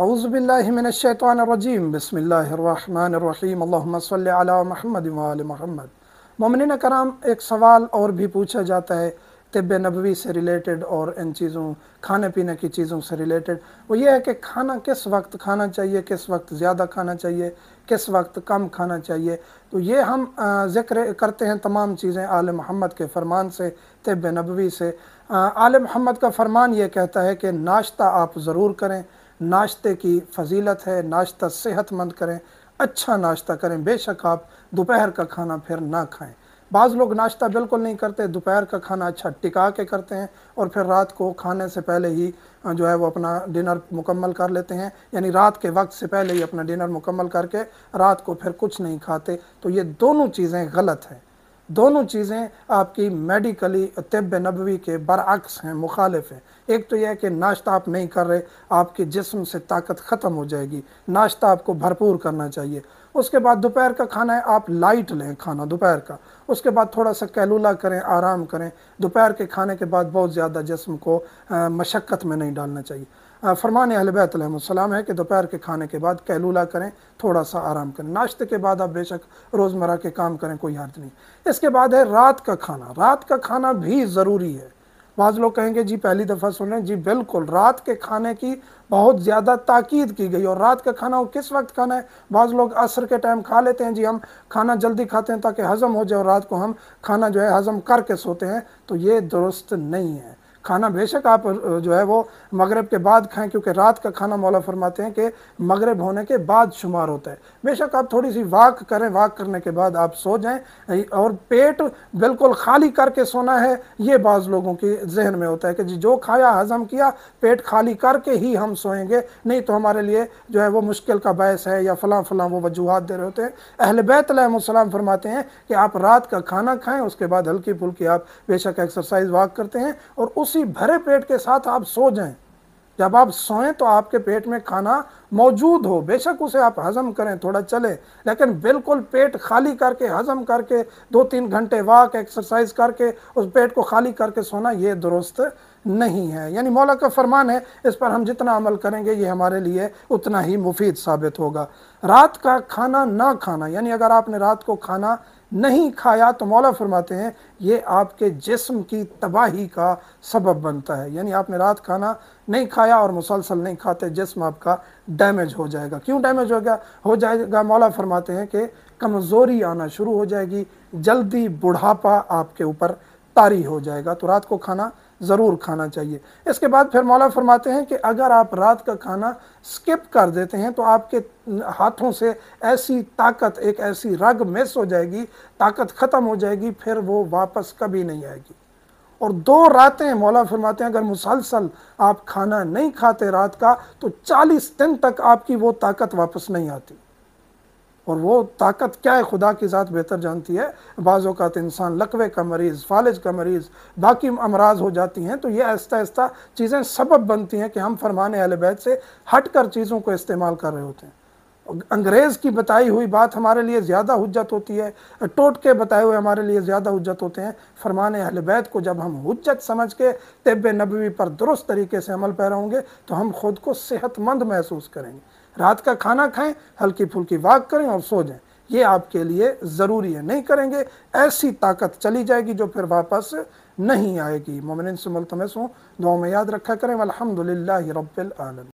अउज़बिल्लिमिनशैतरजीम बसमीम अल्लाम सल महमद वाल महमद ममिन कराम एक सवाल और भी पूछा जाता है तब नबवी से रिलेटेड और इन चीज़ों खाने पीने की चीज़ों से रिलेटेड वो ये है कि खाना किस वक्त खाना चाहिए किस वक्त ज़्यादा खाना चाहिए किस वक्त कम खाना चाहिए तो ये हम जिक्र करते हैं तमाम चीज़ें आल महमद के फरमान से तब नबवी से आल महमद का फरमान ये कहता है कि नाश्ता आप ज़रूर करें नाश्ते की फजीलत है नाश्ता सेहतमंद करें अच्छा नाश्ता करें बेशक आप दोपहर का खाना फिर ना खाएं बाज़ लोग नाश्ता बिल्कुल नहीं करते दोपहर का खाना अच्छा टिका के करते हैं और फिर रात को खाने से पहले ही जो है वो अपना डिनर मुकम्मल कर लेते हैं यानी रात के वक्त से पहले ही अपना डिनर मुकम्मल करके रात को फिर कुछ नहीं खाते तो ये दोनों चीज़ें गलत हैं दोनों चीज़ें आपकी मेडिकली तब नबवी के बरअक्स हैं मुखालिफ हैं एक तो यह है कि नाश्ता आप नहीं कर रहे आपके जिसम से ताकत ख़त्म हो जाएगी नाश्ता आपको भरपूर करना चाहिए उसके बाद दोपहर का खाना है आप लाइट लें खाना दोपहर का उसके बाद थोड़ा सा कैलूला करें आराम करें दोपहर के खाने के बाद बहुत ज़्यादा जिसम को मशक्क़त में नहीं डालना चाहिए फरमान अलबैतम है कि दोपहर के खाने के बाद कैलूला करें थोड़ा सा आराम करें नाश्ते के बाद आप बेशक रोज़मर्रा के काम करें कोई हर्ज नहीं इसके बाद है रात का खाना रात का खाना भी ज़रूरी है बाज़ लोग कहेंगे जी पहली दफ़ा सुन रहे हैं जी बिल्कुल रात के खाने की बहुत ज़्यादा ताकीद की गई और रात का खाना वो किस वक्त खाना है बाज़ लोग असर के टाइम खा लेते हैं जी हम खाना जल्दी खाते हैं ताकि हज़म हो जाए और रात को हम खाना जो है हज़म करके सोते हैं तो ये दुरुस्त नहीं है खाना बेशक आप जो है वो मगरब के बाद खाएं क्योंकि रात का खाना मौला फरमाते हैं कि मगरब होने के बाद शुमार होता है बेशक आप थोड़ी सी वाक करें वाक करने के बाद आप सो जाएं और पेट बिल्कुल खाली करके सोना है ये बाज़ लोगों के जहन में होता है कि जी जो खाया हज़म किया पेट खाली करके ही हम सोएंगे नहीं तो हमारे लिए जो है वो मुश्किल का बायस है या फ़लाँ फ़लाँ वो वजूहत दे रहे होते हैं अहल बैतम फरमाते हैं कि आप रात का खाना खाएँ उसके बाद हल्की फुल्की आप बेशक एक्सरसाइज वाक करते हैं और उस उसी भरे पेट के साथ आप सो जाएं जब आप सोएं तो आपके पेट में खाना मौजूद हो बेशक उसे आप हजम करें थोड़ा चले लेकिन बिल्कुल पेट खाली करके हजम करके दो तीन घंटे वाक एक्सरसाइज करके उस पेट को खाली करके सोना ये दुरुस्त नहीं है यानी मौला का फरमान है इस पर हम जितना अमल करेंगे ये हमारे लिए उतना ही मुफीद साबित होगा रात का खाना ना खाना यानी अगर आपने रात को खाना नहीं खाया तो मौला फरमाते हैं ये आपके जिस्म की तबाही का सबब बनता है यानी आपने रात खाना नहीं खाया और मुसलसल नहीं खाते जिस्म आपका डैमेज हो जाएगा क्यों डैमेज हो गया हो जाएगा मौला फरमाते हैं कि कमज़ोरी आना शुरू हो जाएगी जल्दी बुढ़ापा आपके ऊपर तारी हो जाएगा तो रात को खाना ज़रूर खाना चाहिए इसके बाद फिर मौला फरमाते हैं कि अगर आप रात का खाना स्किप कर देते हैं तो आपके हाथों से ऐसी ताकत एक ऐसी रग मिस हो जाएगी ताकत ख़त्म हो जाएगी फिर वो वापस कभी नहीं आएगी और दो रातें मौला फरमाते हैं अगर मुसलसल आप खाना नहीं खाते रात का तो 40 दिन तक आपकी वो ताकत वापस नहीं आती और वो ताकत क्या है खुदा की ज़ात बेहतर जानती है बाज़ इंसान लकवे का मरीज़ फालिज का मरीज़ बाकी अमराज हो जाती हैं तो ये आहिस्ता आहिस्ता चीज़ें सबब बनती हैं कि हम फरमान अलबैत से हट कर चीज़ों को इस्तेमाल कर रहे होते हैं अंग्रेज़ की बताई हुई बात हमारे लिए ज़्यादा हजत होती है टोट के बताए हुए हमारे लिए ज़्यादा हजत होते हैं फरमान अहलबैत को जब हम हजत समझ के तब नबी पर दुरुस्त तरीके से अमल पैरा होंगे तो हम खुद को सेहतमंद महसूस करेंगे रात का खाना खाएं हल्की फुल्की वाक करें और सो जाएं ये आपके लिए ज़रूरी है नहीं करेंगे ऐसी ताकत चली जाएगी जो फिर वापस नहीं आएगी मोमिन से मुलतमस हूँ दुआ में याद रखा करें अलहमदिल्ला रबालम